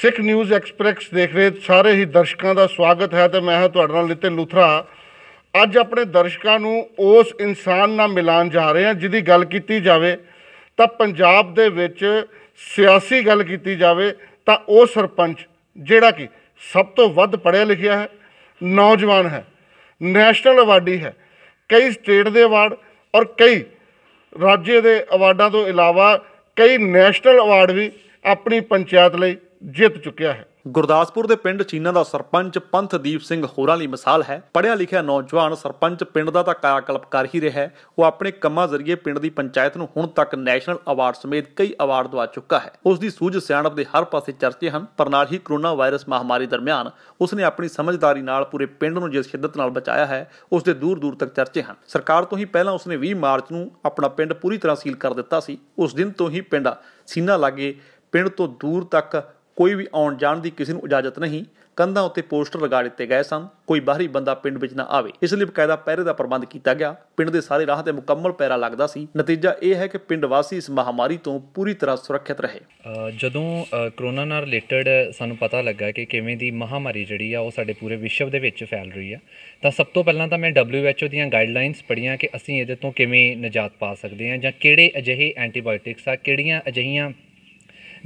ਸਿੱਖ news express ਦੇਖ ਰਹੇ ਸਾਰੇ ਹੀ ਦਰਸ਼ਕਾਂ ਦਾ ਸਵਾਗਤ ਹੈ ਤੇ ਮੈਂ ਹਾਂ ਤੁਹਾਡੇ ਨਾਲ ਨਿਤਿਨ ਲੁਥਰਾ ਅੱਜ ਆਪਣੇ ਦਰਸ਼ਕਾਂ ਨੂੰ ਉਸ ਇਨਸਾਨ ਨਾਲ ਮਿਲਾਨ ਜਾ ਰਹੇ ਹਾਂ ਜਿਹਦੀ ਗੱਲ ਕੀਤੀ ਜਾਵੇ ਤਾਂ ਪੰਜਾਬ ਦੇ ਵਿੱਚ ਸਿਆਸੀ ਗੱਲ ਕੀਤੀ ਜਾਵੇ ਤਾਂ ਉਹ ਸਰਪੰਚ ਜਿਹੜਾ ਕਿ ਸਭ ਤੋਂ ਵੱਧ ਪੜ੍ਹਿਆ ਲਿਖਿਆ ਹੈ ਨੌਜਵਾਨ ਹੈ ਨੈਸ਼ਨਲ ਅਵਾਰਡੀ ਹੈ ਕਈ ਸਟੇਟ ਦੇ ਅਵਾਰਡ ਔਰ ਕਈ ਰਾਜ ਦੇ ਅਵਾਰਡਾਂ ਤੋਂ ਇਲਾਵਾ ਕਈ ਨੈਸ਼ਨਲ ਅਵਾਰਡ ਵੀ ਆਪਣੀ ਪੰਚਾਇਤ ਲਈ ਜਿੱਤ ਚੁੱਕਿਆ ਹੈ ਗੁਰਦਾਸਪੁਰ ਦੇ ਪਿੰਡ ਚੀਨਾ ਦਾ ਸਰਪੰਚ ਪੰਥਦੀਪ ਸਿੰਘ ਹੋਰਾਂ ਲਈ ਮਿਸਾਲ ਹੈ ਪੜਿਆ ਲਿਖਿਆ ਨੌਜਵਾਨ ਸਰਪੰਚ ਪਿੰਡ ਦਾ ਤਾਂ ਕਾਇਆਕਲਪ ਕਰ ਹੀ ਰਿਹਾ ਹੈ ਉਹ ਆਪਣੇ ਕੰਮਾਂ ਜ਼ਰੀਏ ਪਿੰਡ ਦੀ ਪੰਚਾਇਤ ਨੂੰ ਹੁਣ ਤੱਕ ਨੈਸ਼ਨਲ ਅਵਾਰਡ ਸਮੇਤ ਕਈ ਅਵਾਰਡ ਦਵਾ ਚੁੱਕਾ ਹੈ ਉਸ ਦੀ ਸੂਝ ਸਿਆਣਪ ਦੇ ਹਰ ਪਾਸੇ ਚਰਚੇ ਹਨ ਪਰ ਨਾਲ ਹੀ ਕਰੋਨਾ ਵਾਇਰਸ ਮਹਾਮਾਰੀ ਦਰਮਿਆਨ ਉਸ ਨੇ ਆਪਣੀ ਸਮਝਦਾਰੀ ਨਾਲ ਪੂਰੇ ਪਿੰਡ ਨੂੰ ਜਿਸ ਸ਼ਿੱਦਤ ਨਾਲ ਬਚਾਇਆ ਹੈ ਉਸ ਦੇ ਦੂਰ ਦੂਰ ਤੱਕ ਚਰਚੇ ਹਨ ਸਰਕਾਰ ਤੋਂ ਹੀ ਪਹਿਲਾਂ ਉਸ ਨੇ 20 ਮਾਰਚ ਨੂੰ ਆਪਣਾ ਪਿੰਡ ਪੂਰੀ ਤਰ੍ਹਾਂ ਸੀਲ ਕਰ ਦਿੱਤਾ ਸੀ ਉਸ ਦਿਨ ਤੋਂ ਹੀ ਪਿੰਡ ਸੀਨਾ ਲਾਗੇ ਪਿੰਡ ਤੋਂ ਦੂਰ ਤੱਕ ਕੋਈ ਵੀ ਆਉਣ ਜਾਣ ਦੀ ਕਿਸੇ ਨੂੰ ਇਜਾਜ਼ਤ ਨਹੀਂ ਕੰਧਾਂ ਉੱਤੇ ਪੋਸਟਰ ਲਗਾ ਦਿੱਤੇ ਗਏ ਸਨ ਕੋਈ ਬਾਹਰੀ ਬੰਦਾ ਪਿੰਡ ਵਿੱਚ ਨਾ ਆਵੇ ਇਸ ਲਈ ਬਕਾਇਦਾ ਪਹਿਰੇ ਦਾ ਪ੍ਰਬੰਧ ਕੀਤਾ ਗਿਆ ਪਿੰਡ ਦੇ ਸਾਰੇ ਰਾਹ ਤੇ ਮੁਕੰਮਲ ਪਹਿਰਾ ਲੱਗਦਾ ਸੀ ਨਤੀਜਾ ਇਹ ਹੈ ਕਿ ਪਿੰਡ ਵਾਸੀ ਇਸ ਮਹਾਮਾਰੀ ਤੋਂ ਪੂਰੀ ਤਰ੍ਹਾਂ ਸੁਰੱਖਿਅਤ ਰਹੇ ਜਦੋਂ ਕਰੋਨਾ ਨਾਲ ਰਿਲੇਟਡ ਸਾਨੂੰ ਪਤਾ ਲੱਗਾ ਕਿ ਕਿਵੇਂ ਦੀ ਮਹਾਮਾਰੀ ਜਿਹੜੀ ਆ ਉਹ ਸਾਡੇ ਪੂਰੇ ਵਿਸ਼ਵ ਦੇ ਵਿੱਚ ਫੈਲ ਰਹੀ ਆ ਤਾਂ ਸਭ ਤੋਂ ਪਹਿਲਾਂ ਤਾਂ ਮੈਂ WHO ਦੀਆਂ ਗਾਈਡਲਾਈਨਸ ਪੜ੍ਹੀਆਂ ਕਿ ਅਸੀਂ ਇਹਦੇ ਤੋਂ ਕਿਵੇਂ ਨਜਾਤ ਪਾ ਸਕਦੇ ਹਾਂ ਜਾਂ ਕਿਹੜੇ ਅਜਿਹੇ ਐਂਟੀਬਾਇਓਟਿਕਸ ਆ ਕਿਹੜੀਆਂ ਅਜਿਹੀਆਂ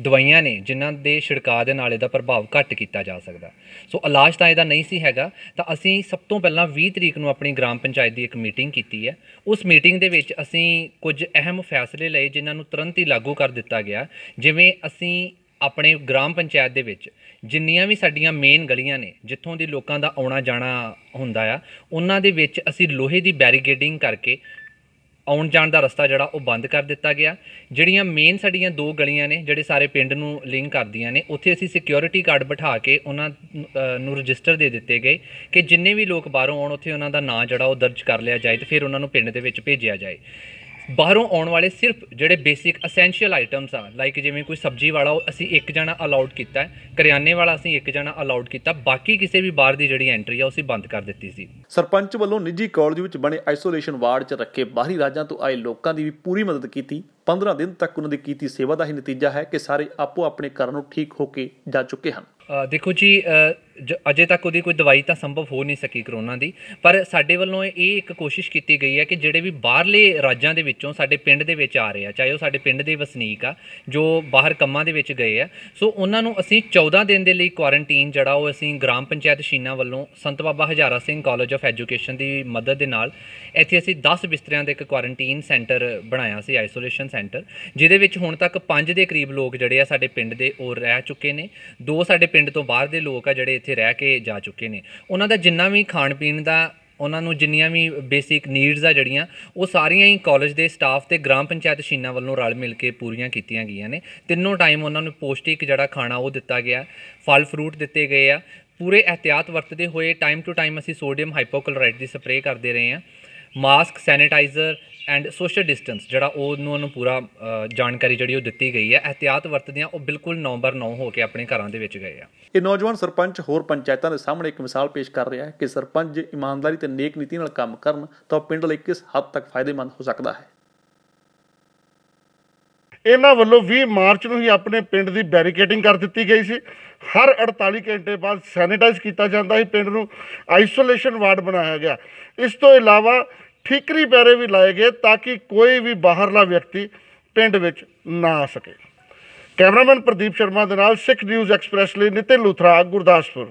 ਦਵਾਈਆਂ ਨੇ ਜਿਨ੍ਹਾਂ ਦੇ ਛਿੜਕਾਅ ਦੇ ਨਾਲ ਇਹਦਾ ਪ੍ਰਭਾਵ ਘੱਟ ਕੀਤਾ ਜਾ ਸਕਦਾ ਸੋ ਇਲਾਜ ਤਾਂ ਇਹਦਾ ਨਹੀਂ ਸੀ ਹੈਗਾ ਤਾਂ ਅਸੀਂ ਸਭ ਤੋਂ ਪਹਿਲਾਂ 20 ਤਰੀਕ ਨੂੰ ਆਪਣੀ ਗ੍ਰਾਮ ਪੰਚਾਇਤ ਦੀ ਇੱਕ ਮੀਟਿੰਗ ਕੀਤੀ ਹੈ ਉਸ ਮੀਟਿੰਗ ਦੇ ਵਿੱਚ ਅਸੀਂ ਕੁਝ ਅਹਿਮ ਫੈਸਲੇ ਲਏ ਜਿਨ੍ਹਾਂ ਨੂੰ ਤੁਰੰਤ ਹੀ ਲਾਗੂ ਕਰ ਦਿੱਤਾ ਗਿਆ ਜਿਵੇਂ ਅਸੀਂ ਆਪਣੇ ਗ੍ਰਾਮ ਪੰਚਾਇਤ ਦੇ ਵਿੱਚ ਜਿੰਨੀਆਂ ਵੀ ਸਾਡੀਆਂ ਮੇਨ ਗਲੀਆਂ ਨੇ ਜਿੱਥੋਂ ਦੇ ਲੋਕਾਂ ਦਾ ਆਉਣਾ ਜਾਣਾ ਹੁੰਦਾ ਆ ਉਹਨਾਂ ਦੇ ਵਿੱਚ ਅਸੀਂ ਲੋਹੇ ਦੀ ਬੈਰੀਕੇਡਿੰਗ ਕਰਕੇ ਆਉਣ ਜਾਣ ਦਾ ਰਸਤਾ ਜਿਹੜਾ ਉਹ ਬੰਦ ਕਰ ਦਿੱਤਾ ਗਿਆ ਜਿਹੜੀਆਂ ਮੇਨ ਸਾਡੀਆਂ ਦੋ ਗਲੀਆਂ ਨੇ ਜਿਹੜੇ ਸਾਰੇ ਪਿੰਡ ਨੂੰ ਲਿੰਕ ਕਰਦੀਆਂ ਨੇ ਉੱਥੇ ਅਸੀਂ ਸਿਕਿਉਰਿਟੀ ਗਾਰਡ ਬਿਠਾ ਕੇ ਉਹਨਾਂ ਨੂੰ ਰਜਿਸਟਰ ਦੇ ਦਿੱਤੇ ਗਏ ਕਿ ਜਿੰਨੇ ਵੀ ਲੋਕ ਬਾਹਰੋਂ ਆਉਣ ਉੱਥੇ ਉਹਨਾਂ ਦਾ ਨਾਂ ਜਿਹੜਾ ਉਹ ਦਰਜ ਕਰ ਲਿਆ ਜਾਏ ਤੇ ਫਿਰ ਉਹਨਾਂ ਨੂੰ ਪਿੰਡ ਦੇ ਵਿੱਚ ਭੇਜਿਆ ਜਾਏ ਬਾਹਰੋਂ ਆਉਣ ਵਾਲੇ ਸਿਰਫ ਜਿਹੜੇ ਬੇਸਿਕ ਅਸੈਂਸ਼ੀਅਲ ਆਈਟਮਸ ਆ ਲਾਈਕ ਜਿਵੇਂ ਕੋਈ ਸਬਜ਼ੀ ਵਾਲਾ ਅਸੀਂ ਇੱਕ ਜਣਾ ਅਲਾਉਡ ਕੀਤਾ ਹੈ ਕਰਿਆਨੇ ਵਾਲਾ ਅਸੀਂ ਇੱਕ ਜਣਾ ਅਲਾਉਡ ਕੀਤਾ ਬਾਕੀ ਕਿਸੇ ਵੀ ਬਾਹਰ ਦੀ ਜਿਹੜੀ ਐਂਟਰੀ ਆ ਉਸੇ ਬੰਦ ਕਰ ਦਿੱਤੀ ਸੀ ਸਰਪੰਚ ਵੱਲੋਂ ਨਿੱਜੀ ਕਾਲਜ ਵਿੱਚ ਬਣੇ ਆਈਸੋਲੇਸ਼ਨ ਵਾਰਡ 'ਚ ਰੱਖੇ ਬਾਹਰੀ ਰਾਜਾਂ ਤੋਂ ਆਏ ਲੋਕਾਂ ਦੀ ਵੀ ਪੂਰੀ ਮਦਦ ਕੀਤੀ 15 ਦਿਨ ਤੱਕ ਉਹਨਾਂ ਦੀ ਕੀਤੀ ਸੇਵਾ ਦਾ ਹੀ ਨਤੀਜਾ ਹੈ ਕਿ ਸਾਰੇ ਆਪੋ ਆਪਣੇ ਘਰ ਨੂੰ ਠੀਕ ਹੋ ਕੇ ਜਾ ਚੁੱਕੇ ਹਨ ਦੇਖੋ ਜੀ ਅਜੇ ਤੱਕ ਉਹਦੀ ਕੋਈ ਦਵਾਈ ਤਾਂ ਸੰਭਵ ਹੋ ਨਹੀਂ ਸਕੀ ਕਰੋਨਾ ਦੀ ਪਰ ਸਾਡੇ ਵੱਲੋਂ ਇਹ ਇੱਕ ਕੋਸ਼ਿਸ਼ ਕੀਤੀ ਗਈ ਹੈ ਕਿ ਜਿਹੜੇ ਵੀ ਬਾਹਰਲੇ ਰਾਜਾਂ ਦੇ ਵਿੱਚੋਂ ਸਾਡੇ ਪਿੰਡ ਦੇ ਵਿੱਚ ਆ ਰਹੇ ਆ ਚਾਹੇ ਉਹ ਸਾਡੇ ਪਿੰਡ ਦੇ ਵਸਨੀਕ ਆ ਜੋ ਬਾਹਰ ਕੰਮਾਂ ਦੇ ਵਿੱਚ ਗਏ ਆ ਸੋ ਉਹਨਾਂ ਨੂੰ ਅਸੀਂ 14 ਦਿਨ ਦੇ ਲਈ ਕੁਆਰੰਟਾਈਨ ਜਿਹੜਾ ਉਹ ਅਸੀਂ ਗ੍ਰਾਮ ਪੰਚਾਇਤ ਸ਼ੀਨਾ ਵੱਲੋਂ Sant Baba Hazara Singh college of education ਦੀ ਮਦਦ ਦੇ ਨਾਲ ਇੱਥੇ ਅਸੀਂ 10 ਬਿਸਤਰਿਆਂ ਦਾ ਇੱਕ ਕੁਆਰੰਟਾਈਨ ਸੈਂਟਰ ਬਣਾਇਆ ਸੀ ਆਈਸੋਲੇਸ਼ਨ ਸੈਂਟਰ ਜਿਹਦੇ ਵਿੱਚ ਹੁਣ ਤੱਕ 5 ਦੇ ਕਰੀਬ ਲੋਕ ਜਿਹੜੇ ਆ ਸਾਡੇ ਪਿੰਡ ਦੇ ਉਹ ਰਹਿ ਚੁੱਕੇ ਨੇ ਦੋ ਸਾਡੇ ਪਿੰਡ ਤੋਂ ਬਾਹਰ ਦੇ ਲੋਕ ਆ ਜਿਹੜੇ ਇੱਥੇ ਰਹਿ ਕੇ ਜਾ ਚੁੱਕੇ ਨੇ ਉਹਨਾਂ ਦਾ ਜਿੰਨਾ ਵੀ ਖਾਣ ਪੀਣ ਦਾ ਉਹਨਾਂ ਨੂੰ ਜਿੰਨੀਆਂ ਵੀ ਬੇਸਿਕ ਨੀਡਸ ਆ ਜਿਹੜੀਆਂ ਉਹ ਸਾਰੀਆਂ ਹੀ ਕਾਲਜ ਦੇ ਸਟਾਫ ਤੇ ਗ੍ਰਾਮ ਪੰਚਾਇਤ ਸ਼ੀਨਾ ਵੱਲੋਂ ਰਲ ਮਿਲ ਕੇ ਪੂਰੀਆਂ ਕੀਤੀਆਂ ਗਈਆਂ ਨੇ ਤਿੰਨੋਂ ਟਾਈਮ ਉਹਨਾਂ ਨੂੰ ਪੋਸ਼ਟਿਕ ਜਿਹੜਾ ਖਾਣਾ ਉਹ ਦਿੱਤਾ ਗਿਆ ਫਲ ਫਰੂਟ ਦਿੱਤੇ ਗਏ ਆ ਪੂਰੇ ਇhtiyat ਵਰਤਦੇ ਹੋਏ ਟਾਈਮ ਟੂ ਟਾਈਮ ਅਸੀਂ ਸੋਡੀਅਮ ਹਾਈਪੋਕਲੋਰਾਈਡ ਦੀ ਸਪਰੇਅ ਕਰਦੇ ਰਹੇ ਆ mask sanitizer and social distance ਜਿਹੜਾ ਉਹਨੂੰ ਨੂੰ ਪੂਰਾ ਜਾਣਕਾਰੀ ਜਿਹੜੀ ਉਹ ਦਿੱਤੀ ਗਈ ਹੈ ਇhtiyat ਵਰਤਦੇ ਆ ਉਹ ਬਿਲਕੁਲ ਨੰਬਰ 9 ਹੋ ਕੇ ਆਪਣੇ ਘਰਾਂ ਦੇ ਵਿੱਚ ਗਏ ਆ ਇਹ ਨੌਜਵਾਨ ਸਰਪੰਚ ਹੋਰ ਪੰਚਾਇਤਾਂ ਦੇ ਸਾਹਮਣੇ ਇੱਕ ਮਿਸਾਲ ਪੇਸ਼ ਕਰ ਰਿਹਾ ਹੈ ਕਿ ਸਰਪੰਚ ਇਮਾਨਦਾਰੀ ਤੇ ਨੇਕ ਨੀਤੀ ਨਾਲ ਕੰਮ ਕਰਨ ਤਾਂ ਪਿੰਡ ਲਈ ਕਿਸ ਹੱਦ ਤੱਕ ਫਾਇਦੇਮੰਦ ਹੋ ਸਕਦਾ ਹੈ ਇਹਨਾਂ ਵੱਲੋਂ 20 ਮਾਰਚ ਨੂੰ ਹੀ ਆਪਣੇ ਪਿੰਡ ਦੀ ਬੈਰੀਕੇਡਿੰਗ ਕਰ ਦਿੱਤੀ ਗਈ ਸੀ ਹਰ 48 ਘੰਟੇ ਬਾਅਦ ਸੈਨੀਟਾਈਜ਼ ਕੀਤਾ ਜਾਂਦਾ ਸੀ ਪਿੰਡ ਨੂੰ ਆਈਸੋਲੇਸ਼ਨ ਵਾਰਡ ਬਣਾਇਆ ਗਿਆ ਇਸ ਤੋਂ ਇਲਾਵਾ ਠੀਕਰੀ ਪੈਰੇ ਵੀ ਲਾਏ ਗਏ ਤਾਂ ਕਿ ਕੋਈ ਵੀ ਬਾਹਰਲਾ ਵਿਅਕਤੀ ਪਿੰਡ ਵਿੱਚ ਨਾ ਆ ਸਕੇ ਕੈਮਰਾਮੈਨ ਪ੍ਰਦੀਪ ਸ਼ਰਮਾ ਦੇ ਨਾਲ ਸਿੱਖ ਨਿਊਜ਼ ਐਕਸਪ੍ਰੈਸ ਲਈ ਨਿਤਿਨ ਲੁਥਰਾ ਗੁਰਦਾਸਪੁਰ